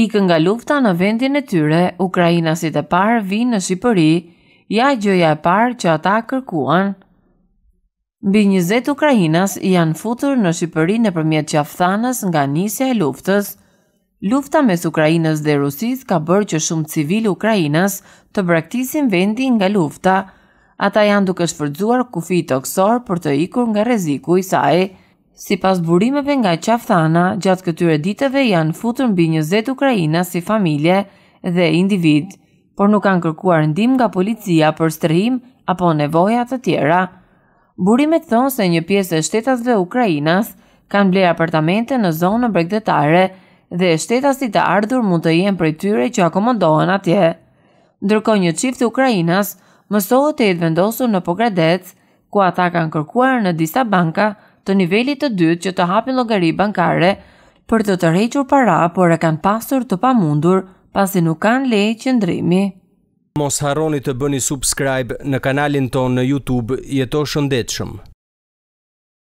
ikë nga lufta në vendin e tyre, Ukraina si të parë vinë në Shqipëri, ja gjëja e parë që ata kërkuan. Bi 20 Ukrajinas janë futur në Shqipëri në përmjet qafthanës nga nisja e luftës. Lufta mes Ukrajinas dhe Rusis ka bërë që shumë civil Ukrajinas të braktisin vendin nga lufta. Ata janë duke shfërdzuar kufi toksor për të ikur nga reziku i saj. Si pas burimeve nga qafthana, gjatë këtyre ditëve janë futur mbi 20 Ukrajina si familje dhe individ, por nuk kanë kërkuar ndim nga policia për strehim apo nevojat të tjera. Burimet thonë se një pjesë e shtetasve Ukrajinas kanë blerë apartamente në në bregdetare dhe shtetasit të ardhur mund të jenë për tyre që akomodohen atje. Ndërko një qift Ukrajinas mësohet të jetë vendosur në Pogradec, ku ata kanë kërkuar në disa banka të nivelit të dytë që të hapin llogari bankare për të tërhequr para, por e kanë pasur të pamundur pasi nuk kanë lejë qëndrimi. Mos harroni të bëni subscribe në kanalin ton në YouTube Jeto Shëndetshëm.